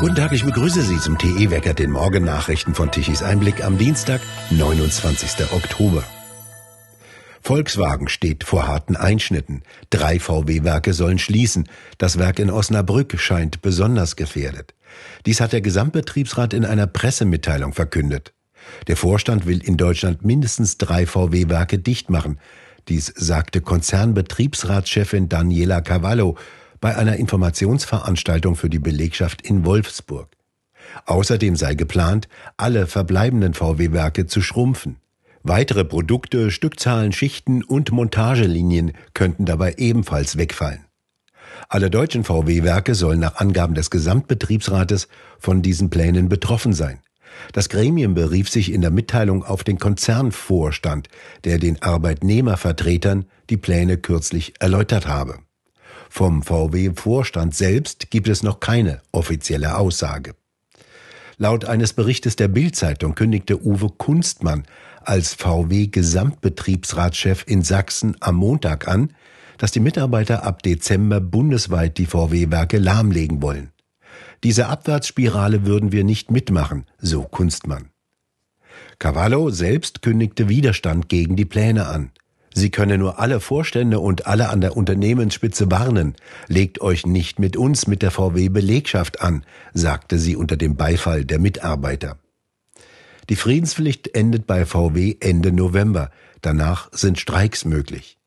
Guten Tag, ich begrüße Sie zum TE-Wecker, den Morgennachrichten von Tichys Einblick am Dienstag, 29. Oktober. Volkswagen steht vor harten Einschnitten. Drei VW-Werke sollen schließen. Das Werk in Osnabrück scheint besonders gefährdet. Dies hat der Gesamtbetriebsrat in einer Pressemitteilung verkündet. Der Vorstand will in Deutschland mindestens drei VW-Werke dicht machen. Dies sagte Konzernbetriebsratschefin Daniela Cavallo bei einer Informationsveranstaltung für die Belegschaft in Wolfsburg. Außerdem sei geplant, alle verbleibenden VW-Werke zu schrumpfen. Weitere Produkte, Stückzahlen, Schichten und Montagelinien könnten dabei ebenfalls wegfallen. Alle deutschen VW-Werke sollen nach Angaben des Gesamtbetriebsrates von diesen Plänen betroffen sein. Das Gremium berief sich in der Mitteilung auf den Konzernvorstand, der den Arbeitnehmervertretern die Pläne kürzlich erläutert habe. Vom VW-Vorstand selbst gibt es noch keine offizielle Aussage. Laut eines Berichtes der Bild-Zeitung kündigte Uwe Kunstmann als VW-Gesamtbetriebsratschef in Sachsen am Montag an, dass die Mitarbeiter ab Dezember bundesweit die VW-Werke lahmlegen wollen. Diese Abwärtsspirale würden wir nicht mitmachen, so Kunstmann. Cavallo selbst kündigte Widerstand gegen die Pläne an. Sie könne nur alle Vorstände und alle an der Unternehmensspitze warnen. Legt euch nicht mit uns, mit der VW Belegschaft an, sagte sie unter dem Beifall der Mitarbeiter. Die Friedenspflicht endet bei VW Ende November. Danach sind Streiks möglich.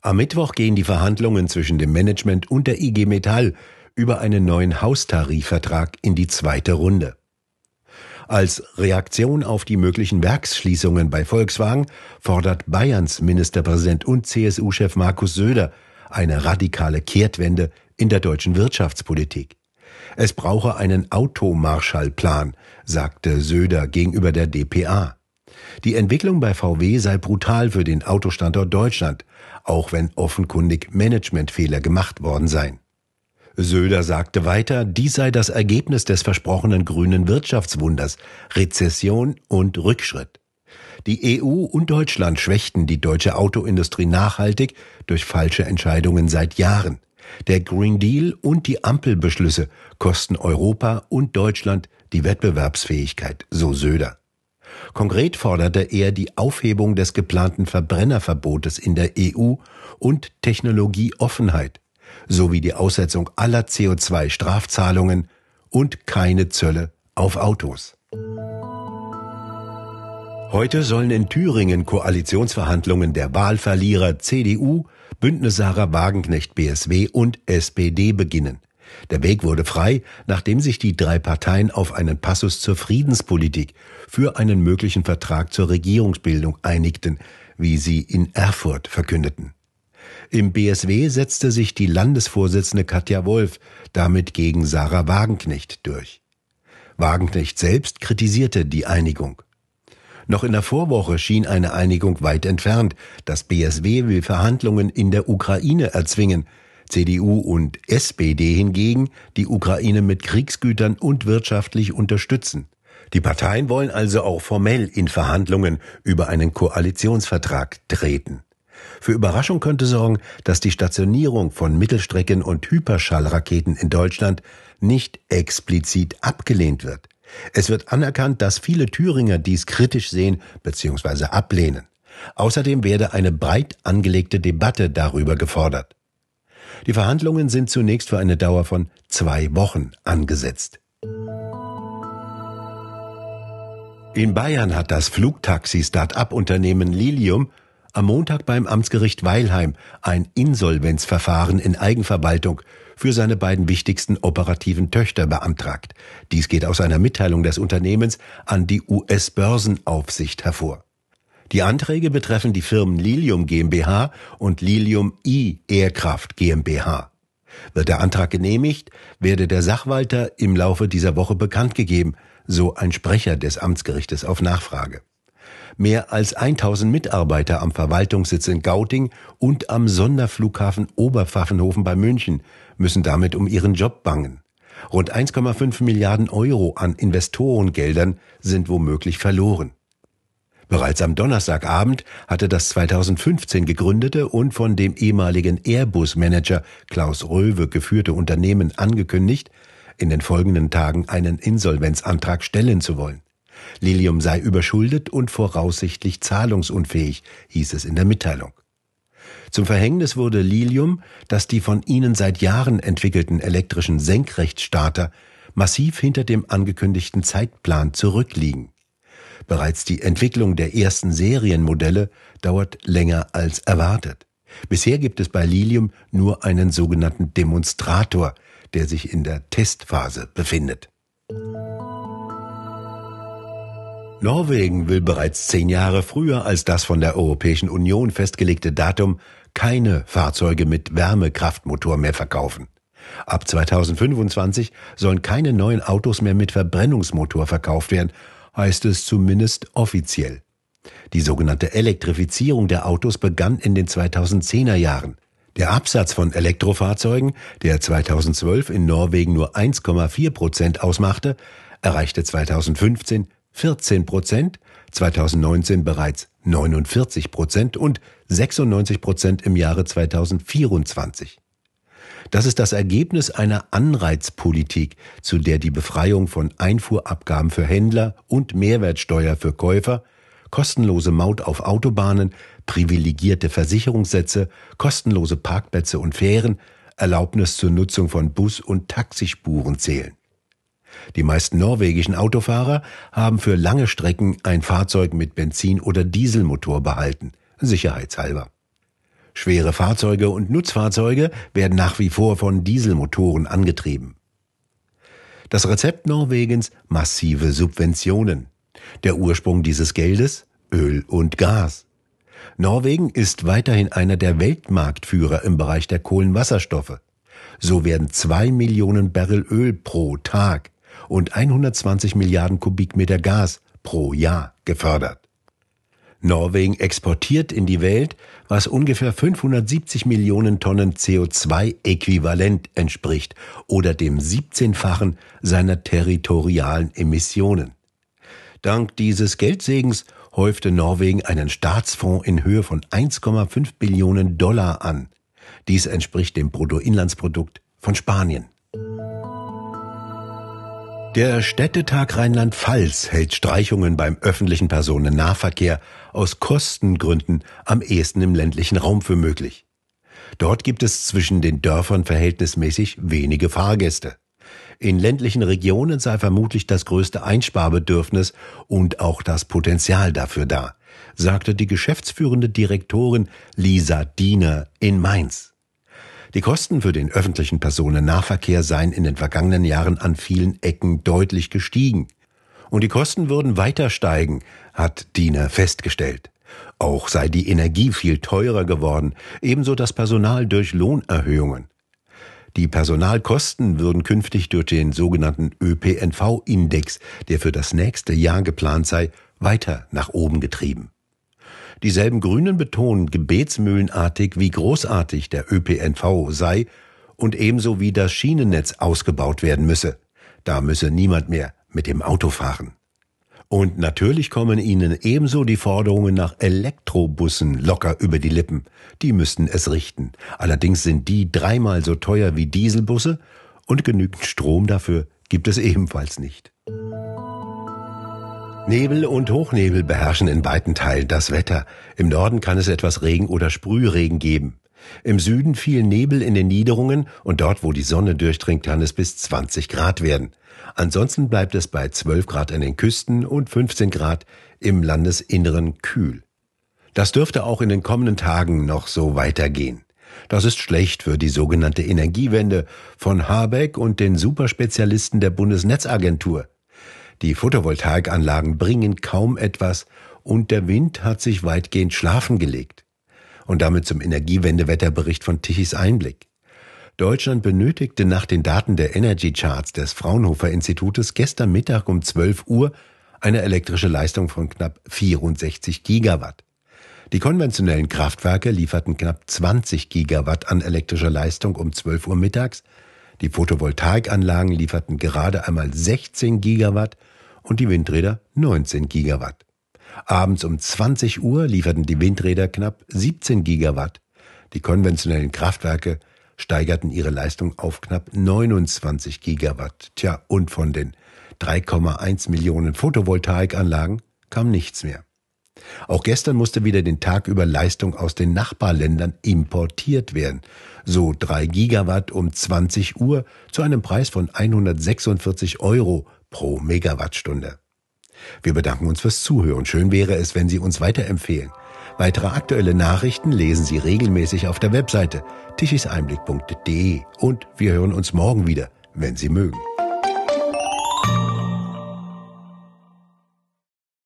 Am Mittwoch gehen die Verhandlungen zwischen dem Management und der IG Metall über einen neuen Haustarifvertrag in die zweite Runde. Als Reaktion auf die möglichen Werksschließungen bei Volkswagen fordert Bayerns Ministerpräsident und CSU-Chef Markus Söder eine radikale Kehrtwende in der deutschen Wirtschaftspolitik. Es brauche einen Automarschallplan, sagte Söder gegenüber der DPA. Die Entwicklung bei VW sei brutal für den Autostandort Deutschland, auch wenn offenkundig Managementfehler gemacht worden seien. Söder sagte weiter, dies sei das Ergebnis des versprochenen grünen Wirtschaftswunders, Rezession und Rückschritt. Die EU und Deutschland schwächten die deutsche Autoindustrie nachhaltig durch falsche Entscheidungen seit Jahren. Der Green Deal und die Ampelbeschlüsse kosten Europa und Deutschland die Wettbewerbsfähigkeit, so Söder. Konkret forderte er die Aufhebung des geplanten Verbrennerverbotes in der EU und Technologieoffenheit sowie die Aussetzung aller CO2-Strafzahlungen und keine Zölle auf Autos. Heute sollen in Thüringen Koalitionsverhandlungen der Wahlverlierer CDU, Bündnis Sarah Wagenknecht BSW und SPD beginnen. Der Weg wurde frei, nachdem sich die drei Parteien auf einen Passus zur Friedenspolitik für einen möglichen Vertrag zur Regierungsbildung einigten, wie sie in Erfurt verkündeten. Im BSW setzte sich die Landesvorsitzende Katja Wolf damit gegen Sarah Wagenknecht durch. Wagenknecht selbst kritisierte die Einigung. Noch in der Vorwoche schien eine Einigung weit entfernt. Das BSW will Verhandlungen in der Ukraine erzwingen. CDU und SPD hingegen die Ukraine mit Kriegsgütern und wirtschaftlich unterstützen. Die Parteien wollen also auch formell in Verhandlungen über einen Koalitionsvertrag treten. Für Überraschung könnte sorgen, dass die Stationierung von Mittelstrecken- und Hyperschallraketen in Deutschland nicht explizit abgelehnt wird. Es wird anerkannt, dass viele Thüringer dies kritisch sehen bzw. ablehnen. Außerdem werde eine breit angelegte Debatte darüber gefordert. Die Verhandlungen sind zunächst für eine Dauer von zwei Wochen angesetzt. In Bayern hat das Flugtaxi-Start-up-Unternehmen Lilium am Montag beim Amtsgericht Weilheim ein Insolvenzverfahren in Eigenverwaltung für seine beiden wichtigsten operativen Töchter beantragt. Dies geht aus einer Mitteilung des Unternehmens an die US-Börsenaufsicht hervor. Die Anträge betreffen die Firmen Lilium GmbH und Lilium I Aircraft GmbH. Wird der Antrag genehmigt, werde der Sachwalter im Laufe dieser Woche bekannt gegeben, so ein Sprecher des Amtsgerichtes auf Nachfrage mehr als 1000 Mitarbeiter am Verwaltungssitz in Gauting und am Sonderflughafen Oberpfaffenhofen bei München müssen damit um ihren Job bangen. Rund 1,5 Milliarden Euro an Investorengeldern sind womöglich verloren. Bereits am Donnerstagabend hatte das 2015 gegründete und von dem ehemaligen Airbus-Manager Klaus Röwe geführte Unternehmen angekündigt, in den folgenden Tagen einen Insolvenzantrag stellen zu wollen. Lilium sei überschuldet und voraussichtlich zahlungsunfähig, hieß es in der Mitteilung. Zum Verhängnis wurde Lilium, dass die von ihnen seit Jahren entwickelten elektrischen Senkrechtstarter massiv hinter dem angekündigten Zeitplan zurückliegen. Bereits die Entwicklung der ersten Serienmodelle dauert länger als erwartet. Bisher gibt es bei Lilium nur einen sogenannten Demonstrator, der sich in der Testphase befindet. Norwegen will bereits zehn Jahre früher als das von der Europäischen Union festgelegte Datum keine Fahrzeuge mit Wärmekraftmotor mehr verkaufen. Ab 2025 sollen keine neuen Autos mehr mit Verbrennungsmotor verkauft werden, heißt es zumindest offiziell. Die sogenannte Elektrifizierung der Autos begann in den 2010er Jahren. Der Absatz von Elektrofahrzeugen, der 2012 in Norwegen nur 1,4 Prozent ausmachte, erreichte 2015 14 Prozent, 2019 bereits 49 Prozent und 96 Prozent im Jahre 2024. Das ist das Ergebnis einer Anreizpolitik, zu der die Befreiung von Einfuhrabgaben für Händler und Mehrwertsteuer für Käufer, kostenlose Maut auf Autobahnen, privilegierte Versicherungssätze, kostenlose Parkplätze und Fähren, Erlaubnis zur Nutzung von Bus- und Taxispuren zählen. Die meisten norwegischen Autofahrer haben für lange Strecken ein Fahrzeug mit Benzin- oder Dieselmotor behalten, sicherheitshalber. Schwere Fahrzeuge und Nutzfahrzeuge werden nach wie vor von Dieselmotoren angetrieben. Das Rezept Norwegens massive Subventionen. Der Ursprung dieses Geldes Öl und Gas. Norwegen ist weiterhin einer der Weltmarktführer im Bereich der Kohlenwasserstoffe. So werden zwei Millionen Barrel Öl pro Tag und 120 Milliarden Kubikmeter Gas pro Jahr gefördert. Norwegen exportiert in die Welt, was ungefähr 570 Millionen Tonnen CO2-Äquivalent entspricht oder dem 17-fachen seiner territorialen Emissionen. Dank dieses Geldsegens häufte Norwegen einen Staatsfonds in Höhe von 1,5 Billionen Dollar an. Dies entspricht dem Bruttoinlandsprodukt von Spanien. Der Städtetag Rheinland-Pfalz hält Streichungen beim öffentlichen Personennahverkehr aus Kostengründen am ehesten im ländlichen Raum für möglich. Dort gibt es zwischen den Dörfern verhältnismäßig wenige Fahrgäste. In ländlichen Regionen sei vermutlich das größte Einsparbedürfnis und auch das Potenzial dafür da, sagte die geschäftsführende Direktorin Lisa Diener in Mainz. Die Kosten für den öffentlichen Personennahverkehr seien in den vergangenen Jahren an vielen Ecken deutlich gestiegen. Und die Kosten würden weiter steigen, hat Diener festgestellt. Auch sei die Energie viel teurer geworden, ebenso das Personal durch Lohnerhöhungen. Die Personalkosten würden künftig durch den sogenannten ÖPNV-Index, der für das nächste Jahr geplant sei, weiter nach oben getrieben. Dieselben Grünen betonen gebetsmühlenartig, wie großartig der ÖPNV sei und ebenso wie das Schienennetz ausgebaut werden müsse. Da müsse niemand mehr mit dem Auto fahren. Und natürlich kommen ihnen ebenso die Forderungen nach Elektrobussen locker über die Lippen. Die müssten es richten. Allerdings sind die dreimal so teuer wie Dieselbusse und genügend Strom dafür gibt es ebenfalls nicht. Nebel und Hochnebel beherrschen in weiten Teilen das Wetter. Im Norden kann es etwas Regen oder Sprühregen geben. Im Süden viel Nebel in den Niederungen und dort, wo die Sonne durchdringt, kann es bis 20 Grad werden. Ansonsten bleibt es bei 12 Grad an den Küsten und 15 Grad im Landesinneren kühl. Das dürfte auch in den kommenden Tagen noch so weitergehen. Das ist schlecht für die sogenannte Energiewende von Habeck und den Superspezialisten der Bundesnetzagentur. Die Photovoltaikanlagen bringen kaum etwas und der Wind hat sich weitgehend schlafen gelegt. Und damit zum Energiewendewetterbericht von Tichys Einblick. Deutschland benötigte nach den Daten der Energy Charts des Fraunhofer Institutes gestern Mittag um 12 Uhr eine elektrische Leistung von knapp 64 Gigawatt. Die konventionellen Kraftwerke lieferten knapp 20 Gigawatt an elektrischer Leistung um 12 Uhr mittags, die Photovoltaikanlagen lieferten gerade einmal 16 Gigawatt und die Windräder 19 Gigawatt. Abends um 20 Uhr lieferten die Windräder knapp 17 Gigawatt. Die konventionellen Kraftwerke steigerten ihre Leistung auf knapp 29 Gigawatt. Tja, und von den 3,1 Millionen Photovoltaikanlagen kam nichts mehr. Auch gestern musste wieder den Tag über Leistung aus den Nachbarländern importiert werden. So drei Gigawatt um 20 Uhr zu einem Preis von 146 Euro pro Megawattstunde. Wir bedanken uns fürs Zuhören. Schön wäre es, wenn Sie uns weiterempfehlen. Weitere aktuelle Nachrichten lesen Sie regelmäßig auf der Webseite tichiseinblick.de und wir hören uns morgen wieder, wenn Sie mögen.